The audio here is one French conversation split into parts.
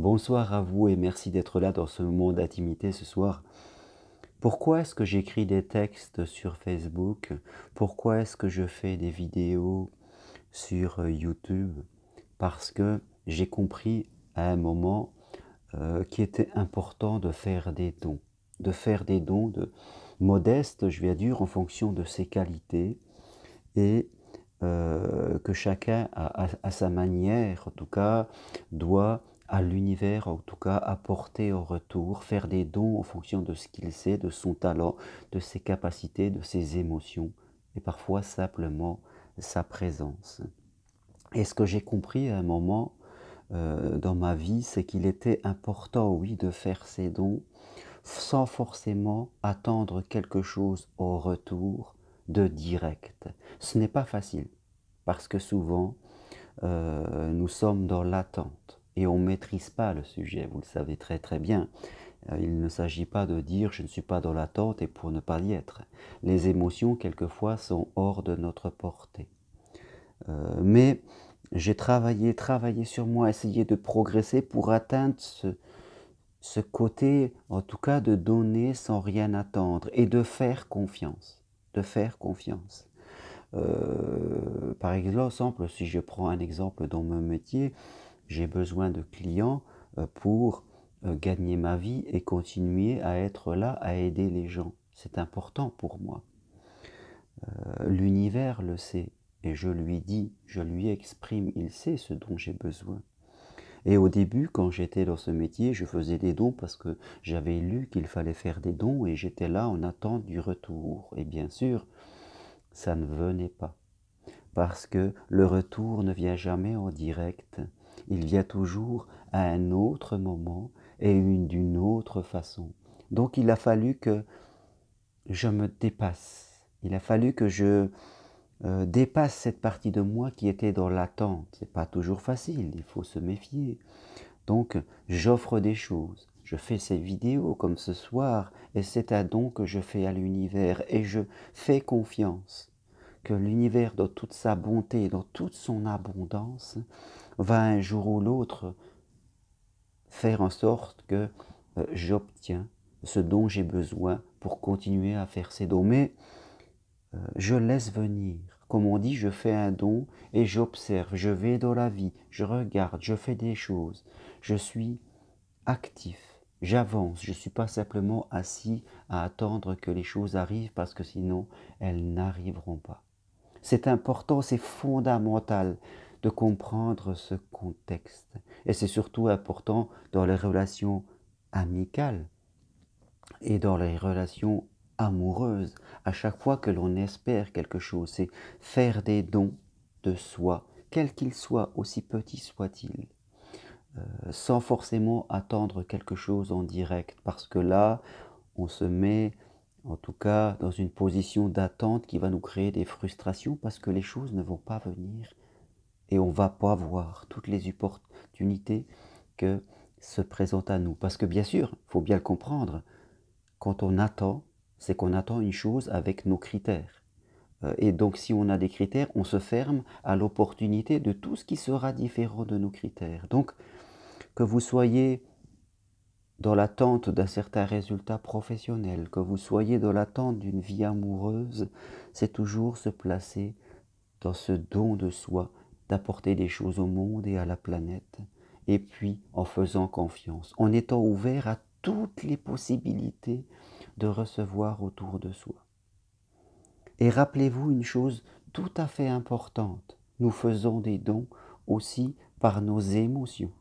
Bonsoir à vous et merci d'être là dans ce moment d'intimité ce soir. Pourquoi est-ce que j'écris des textes sur Facebook Pourquoi est-ce que je fais des vidéos sur euh, YouTube Parce que j'ai compris à un moment euh, qu'il était important de faire des dons, de faire des dons de modestes, je vais dire, en fonction de ses qualités et euh, que chacun, à sa manière en tout cas, doit à l'univers, en tout cas apporter au retour, faire des dons en fonction de ce qu'il sait, de son talent, de ses capacités, de ses émotions, et parfois simplement sa présence. Et ce que j'ai compris à un moment euh, dans ma vie, c'est qu'il était important, oui, de faire ses dons sans forcément attendre quelque chose au retour de direct. Ce n'est pas facile, parce que souvent, euh, nous sommes dans l'attente et on ne maîtrise pas le sujet, vous le savez très très bien. Euh, il ne s'agit pas de dire je ne suis pas dans l'attente et pour ne pas y être. Les émotions, quelquefois, sont hors de notre portée. Euh, mais j'ai travaillé, travaillé sur moi, essayé de progresser pour atteindre ce, côté, en tout cas, de donner sans rien attendre et de faire confiance. De faire confiance. Euh, par exemple, si je prends un exemple dans mon métier, j'ai besoin de clients euh, pour euh, gagner ma vie et continuer à être là, à aider les gens. C'est important pour moi. Euh, l'univers le sait et je lui dis, je lui exprime, il sait ce dont j'ai besoin. Et au début, quand j'étais dans ce métier, je faisais des dons parce que j'avais lu qu'il fallait faire des dons et j'étais là en attente du retour. Et bien sûr, ça ne venait pas. Parce que le retour ne vient jamais en direct il vient toujours à un autre moment et d'une autre façon. Donc il a fallu que je me dépasse. Il a fallu que je euh, dépasse cette partie de moi qui était dans l'attente. C'est pas toujours facile, il faut se méfier. Donc j'offre des choses. Je fais ces vidéos comme ce soir et c'est un don que je fais à l'univers et je fais confiance que l'univers dans toute sa bonté et dans toute son abondance va un jour ou l'autre faire en sorte que euh, j'obtiens ce dont j'ai besoin pour continuer à faire ces dons. Mais euh, je laisse venir. Comme on dit, je fais un don et j'observe, je vais dans la vie, je regarde, je fais des choses, je suis actif, j'avance, je ne suis pas simplement assis à attendre que les choses arrivent parce que sinon elles n'arriveront pas. C'est important, c'est fondamental de comprendre ce contexte. Et c'est surtout important dans les relations amicales et dans les relations amoureuses. à chaque fois que l'on espère quelque chose, c'est faire des dons de soi, quel qu'il soit, aussi petit soit-il, euh, sans forcément attendre quelque chose en direct, parce que là, on se met en tout cas dans une position d'attente qui va nous créer des frustrations parce que les choses ne vont pas venir et on va pas voir toutes les opportunités que se présentent à nous. Parce que bien sûr, il faut bien le comprendre, quand on attend, c'est qu'on attend une chose avec nos critères. Euh, et donc si on a des critères, on se ferme à l'opportunité de tout ce qui sera différent de nos critères. Donc que vous soyez dans l'attente d'un certain résultat professionnel, que vous soyez dans l'attente d'une vie amoureuse, c'est toujours se placer dans ce don de soi, d'apporter des choses au monde et à la planète, et puis en faisant confiance, en étant ouvert à toutes les possibilités de recevoir autour de soi. Et rappelez-vous une chose tout à fait importante, nous faisons des dons aussi par nos émotions.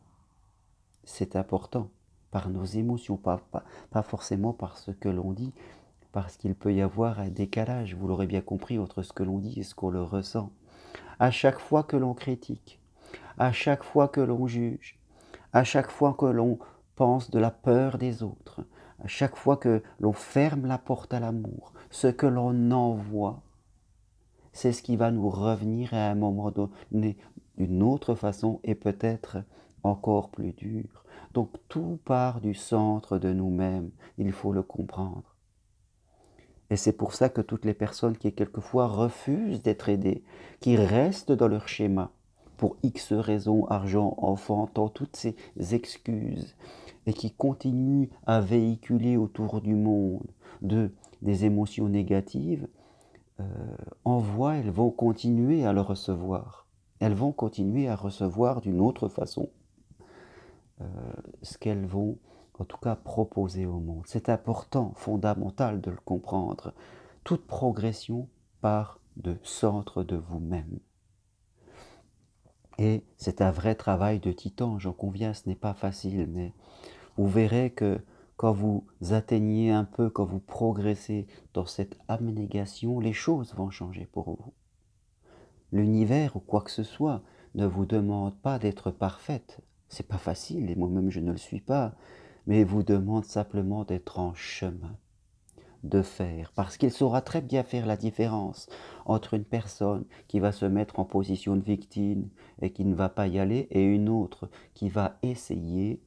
C'est important par nos émotions, pas, forcément par ce que l'on dit, parce qu'il peut y avoir un décalage, vous l'aurez bien compris, entre ce que l'on dit et ce qu'on le ressent. À chaque fois que l'on critique, à chaque fois que l'on juge, à chaque fois que l'on pense de la peur des autres, à chaque fois que l'on ferme la porte à l'amour, ce que l'on envoie, c'est ce qui va nous revenir à un moment donné d'une autre façon et peut-être encore plus dur. Donc tout part du centre de nous-mêmes, il faut le comprendre. Et c'est pour ça que toutes les personnes qui quelquefois refusent d'être aidées, qui restent dans leur schéma, pour X raisons, argent, enfant, tant toutes ces excuses, et qui continuent à véhiculer autour du monde des émotions négatives, euh, en elles vont continuer à le recevoir. Elles vont continuer à recevoir d'une autre façon. Euh, ce qu'elles vont en tout cas proposer au monde. C'est important, fondamental de le comprendre. Toute progression part de centre de vous-même. Et c'est un vrai travail de titan, j'en conviens, ce n'est pas facile, mais vous verrez que quand vous atteignez un peu, quand vous progressez dans cette abnégation, les choses vont changer pour vous. L'univers ou quoi que ce soit ne vous demande pas d'être parfaite, c'est pas facile et moi-même je ne le suis pas, mais il vous demande simplement d'être en chemin, de faire, parce qu'il saura très bien faire la différence entre une personne qui va se mettre en position de victime et qui ne va pas y aller et une autre qui va essayer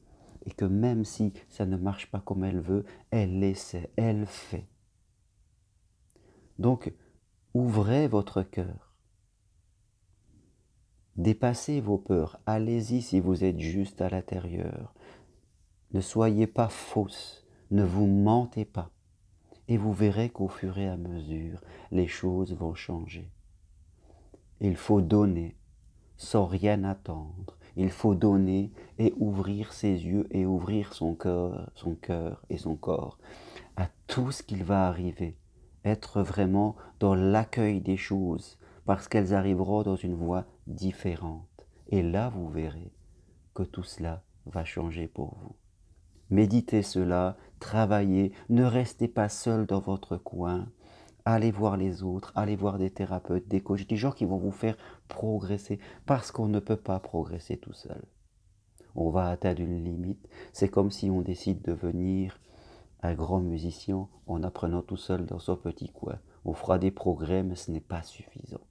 et que même si ça ne marche pas comme elle veut, elle essaie, elle fait. Donc, ouvrez votre cœur Dépassez vos peurs. Allez-y si vous êtes juste à l'intérieur. Ne soyez pas fausse. Ne vous mentez pas. Et vous verrez qu'au fur et à mesure, les choses vont changer. Il faut donner sans rien attendre. Il faut donner et ouvrir ses yeux et ouvrir son cœur, son cœur et son corps à tout ce qu'il va arriver. Être vraiment dans l'accueil des choses parce qu'elles arriveront dans une voie différentes. Et là, vous verrez que tout cela va changer pour vous. Méditez cela, travaillez, ne restez pas seul dans votre coin. Allez voir les autres, allez voir des thérapeutes, des coachs, des gens qui vont vous faire progresser, parce qu'on ne peut pas progresser tout seul. On va atteindre une limite. C'est comme si on décide de devenir un grand musicien en apprenant tout seul dans son petit coin. On fera des progrès, mais ce n'est pas suffisant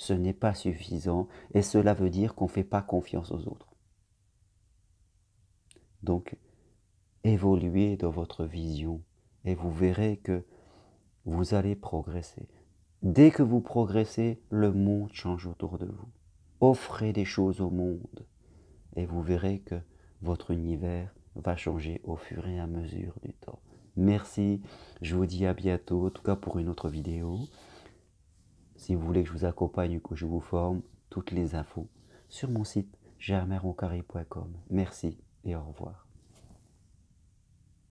ce n'est pas suffisant et cela veut dire qu'on ne fait pas confiance aux autres. Donc, évoluez dans votre vision et vous verrez que vous allez progresser. Dès que vous progressez, le monde change autour de vous. Offrez des choses au monde et vous verrez que votre univers va changer au fur et à mesure du temps. Merci, je vous dis à bientôt, en tout cas pour une autre vidéo. Si vous voulez que je vous accompagne ou que je vous forme, toutes les infos sur mon site germeroncari.com Merci et au revoir.